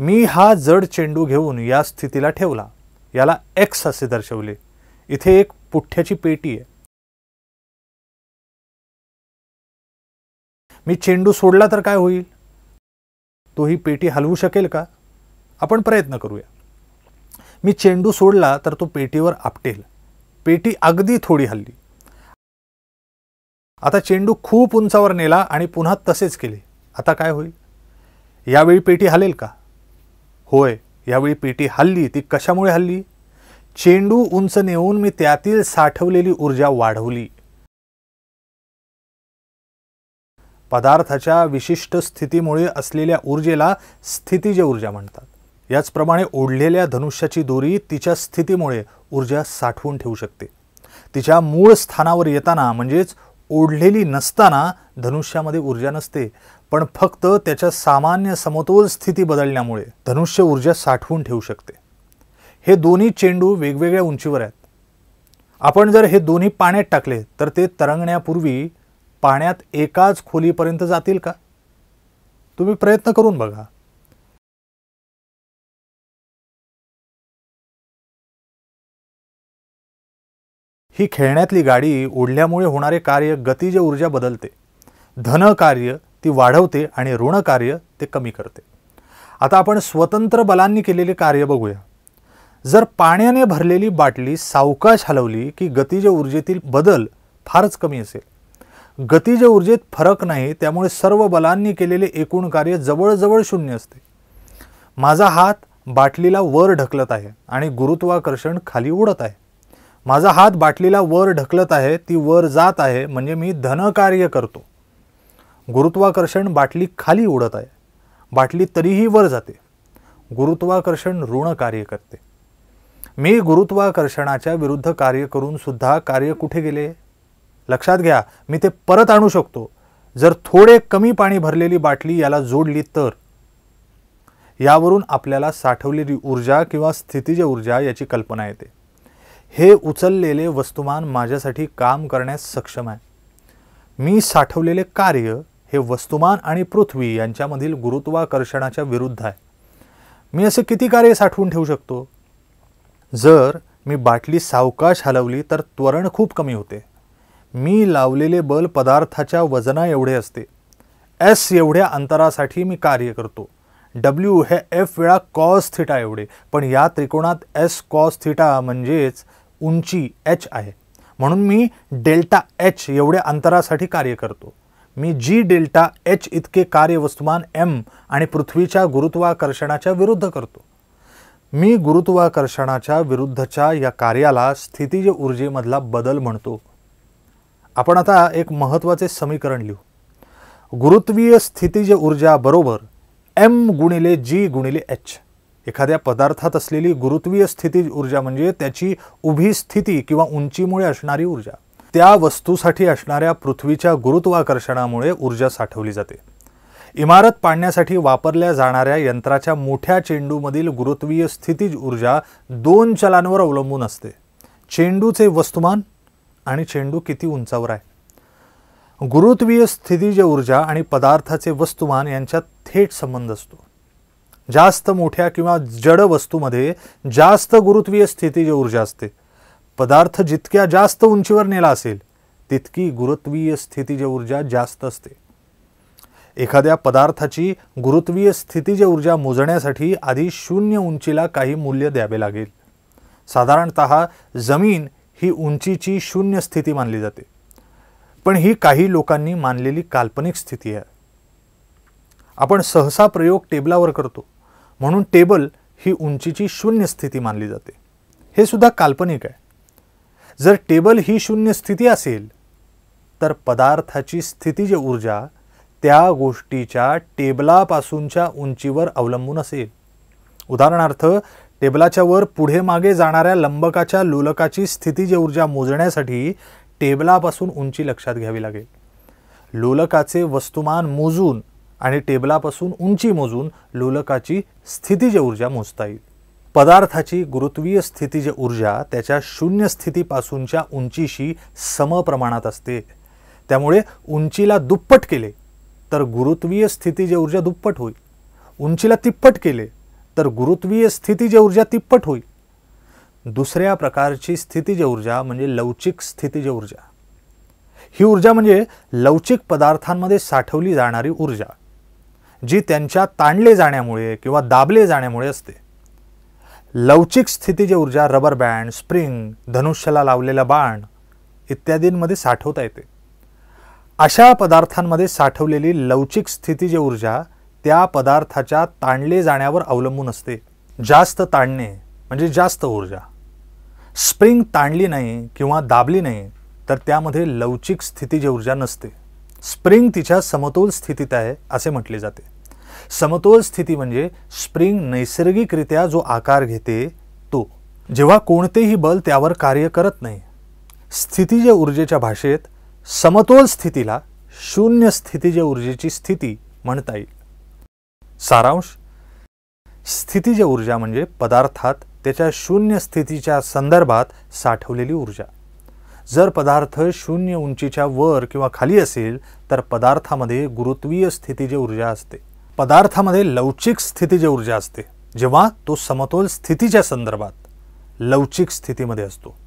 मी हा जड चेंडू घेऊन या स्थितीला ठेवला याला एक्स असे दर्शवले इथे एक पुठ्ठ्याची पेटी आहे मी चेंडू सोडला तर काय होईल तो ही पेटी हलवू शकेल का आपण प्रयत्न करूया मी चेंडू सोडला तर तो पेटीवर आपटेल पेटी अगदी थोडी हल्ली आता चेंडू खूप उंचावर नेला आणि पुन्हा तसेच केले आता काय होईल यावेळी पेटी हलेल का होय यावेळी पेटी हल्ली ती कशामुळे हल्ली चेंडू उंच नेऊन मी त्यातील साठवलेली ऊर्जा वाढवली पदार्थाच्या विशिष्ट स्थितीमुळे असलेल्या ऊर्जेला स्थितीज ऊर्जा म्हणतात याचप्रमाणे ओढलेल्या धनुष्याची दोरी तिच्या स्थितीमुळे ऊर्जा साठवून ठेवू शकते तिच्या मूळ स्थानावर येताना म्हणजेच ओढलेली नसताना धनुष्यामध्ये ऊर्जा नसते पण फक्त त्याच्या सामान्य समतोल स्थिती बदलण्यामुळे धनुष्य ऊर्जा साठवून ठेवू शकते हे दोन्ही चेंडू वेगवेगळ्या उंचीवर आहेत आपण जर हे दोन्ही पाण्यात टाकले तर ते तरंगण्यापूर्वी पाण्यात एकाच खोलीपर्यंत जातील का तुम्ही प्रयत्न करून बघा ही खेळण्यातली गाडी ओढल्यामुळे होणारे कार्य गतिज ऊर्जा बदलते धन कार्य ती वाढवते आणि ऋणकार्य ते कमी करते आता आपण स्वतंत्र बलांनी केलेले कार्य बघूया जर पाण्याने भरलेली बाटली सावकाश हलवली की गतिज ऊर्जेतील बदल फारच कमी असेल गतिज ऊर्जेत फरक नाही त्यामुळे सर्व बलांनी केलेले एकूण कार्य जवळजवळ शून्य असते माझा हात बाटलीला वर ढकलत आहे आणि गुरुत्वाकर्षण खाली उडत आहे माझा हात बाटलीला वर ढकलत आहे ती वर जात आहे म्हणजे मी धनकार्य करतो गुरुत्वाकर्षण बाटली खाली उडत आहे बाटली तरीही वर जाते गुरुत्वाकर्षण ऋण कार्य करते मी गुरुत्वाकर्षणाच्या विरुद्ध कार्य करूनसुद्धा कार्य कुठे गेले लक्षात घ्या मी ते परत आणू शकतो जर थोडे कमी पाणी भरलेली बाटली याला जोडली तर यावरून आपल्याला साठवलेली ऊर्जा किंवा स्थितीज ऊर्जा याची कल्पना येते हे उचललेले वस्तुमान माझ्यासाठी काम करण्यास सक्षम आहे मी साठवलेले कार्य हे वस्तुमान आणि पृथ्वी यांच्यामधील गुरुत्वाकर्षणाच्या विरुद्ध आहे मी असे किती कार्य साठवून ठेवू शकतो जर मी बाटली सावकाश हलवली तर त्वरण खूप कमी होते मी लावलेले बल पदार्थाच्या वजना एवढे असते एस एवढ्या अंतरासाठी मी कार्य करतो डब्ल्यू हे एफ वेळा कॉस थिटा एवढे पण या त्रिकोणात एस कॉस थिटा म्हणजेच उंची एच आहे म्हणून मी डेल्टा एच एवढ्या अंतरासाठी कार्य करतो मी जी डेल्टा एच इतके वस्तुमान एम आणि पृथ्वीच्या गुरुत्वाकर्षणाच्या विरुद्ध करतो मी गुरुत्वाकर्षणाच्या विरुद्धच्या या कार्याला स्थितीज ऊर्जेमधला बदल म्हणतो आपण आता एक महत्त्वाचे समीकरण लिहू गुरुत्वीय स्थितीज ऊर्जा बरोबर एम गुणिले जी गुणिले एच एखाद्या पदार्थात असलेली गुरुत्वीय स्थितीज ऊर्जा म्हणजे त्याची उभी स्थिती किंवा उंचीमुळे असणारी ऊर्जा त्या वस्तूसाठी असणाऱ्या पृथ्वीच्या गुरुत्वाकर्षणामुळे ऊर्जा साठवली जाते इमारत पाडण्यासाठी वापरल्या जाणाऱ्या यंत्राच्या मोठ्या चेंडूमधील गुरुत्वीय स्थितीज ऊर्जा दोन चलांवर अवलंबून असते चेंडूचे वस्तुमान आणि चेंडू किती उंचावर आहे गुरुत्वीय स्थितीज ऊर्जा आणि पदार्थाचे वस्तुमान यांच्यात थेट संबंध असतो जास्त मोठ्या किंवा जड वस्तूमध्ये जास्त गुरुत्वीय स्थितीज ऊर्जा असते पदार्थ जितक्या जास्त उंचीवर नेला असेल तितकी गुरुत्वीय स्थितीज ऊर्जा जास्त असते एखाद्या पदार्थाची गुरुत्वीय स्थितीज ऊर्जा मोजण्यासाठी आधी शून्य उंचीला काही मूल्य द्यावे लागेल साधारणत जमीन ही उंचीची शून्य स्थिती मानली जाते पण ही काही लोकांनी मानलेली काल्पनिक स्थिती आहे आपण सहसा प्रयोग टेबलावर करतो म्हणून टेबल ही उंचीची शून्य स्थिती मानली जाते हे सुद्धा काल्पनिक आहे जर टेबल ही शून्य स्थिती असेल तर पदार्थाची स्थिती जी ऊर्जा त्या गोष्टीच्या टेबलापासूनच्या उंचीवर अवलंबून असेल उदाहरणार्थ टेबलाच्या वर पुढे मागे जाणाऱ्या लंबकाच्या लोलकाची स्थिती जे ऊर्जा मोजण्यासाठी टेबलापासून उंची लक्षात घ्यावी लागेल लोलकाचे वस्तुमान मोजून आणि टेबलापासून उंची मोजून लोलकाची स्थिती जी ऊर्जा मोजता येईल पदार्थाची गुरुत्वीय स्थितीची ऊर्जा त्याच्या शून्य स्थितीपासूनच्या उंचीशी समप्रमाणात असते त्यामुळे उंचीला दुप्पट केले तर गुरुत्वीय स्थितीची ऊर्जा दुप्पट होईल उंचीला तिप्पट केले तर गुरुत्वीय स्थितीची ऊर्जा तिप्पट होईल दुसऱ्या प्रकारची स्थितीज ऊर्जा म्हणजे लवचिक स्थितीज ऊर्जा ही ऊर्जा म्हणजे लवचिक पदार्थांमध्ये साठवली जाणारी ऊर्जा जी त्यांच्या ताणले जाण्यामुळे किंवा दाबले जाण्यामुळे असते लवचिक स्थितीची ऊर्जा रबर बँड स्प्रिंग धनुष्याला लावलेला बाण इत्यादींमध्ये साठवता येते अशा पदार्थांमध्ये साठवलेली लवचिक स्थितीची ऊर्जा त्या पदार्थाच्या ताणले जाण्यावर अवलंबून असते जास्त ताणणे म्हणजे जास्त ऊर्जा स्प्रिंग ताणली नाही किंवा दाबली नाही तर त्यामध्ये लवचिक स्थितीची ऊर्जा नसते स्प्रिंग तिच्या समतोल स्थितीत आहे असे म्हटले जाते समतोल स्थिती म्हणजे स्प्रिंग नैसर्गिकरित्या जो आकार घेते तो जेव्हा कोणतेही बल त्यावर कार्य करत नाही स्थितीज ऊर्जेच्या भाषेत समतोल स्थितीला शून्य स्थितीज ऊर्जेची स्थिती म्हणता येईल सारांश स्थितीज ऊर्जा म्हणजे पदार्थात त्याच्या शून्य स्थितीच्या संदर्भात साठवलेली ऊर्जा जर पदार्थ शून्य उंचीच्या वर किंवा खाली असेल तर पदार्थामध्ये गुरुत्वीय स्थितीज ऊर्जा असते पदार्थामध्ये लवचिक स्थितीची ऊर्जा असते जेव्हा तो समतोल स्थितीच्या संदर्भात लवचिक स्थितीमध्ये असतो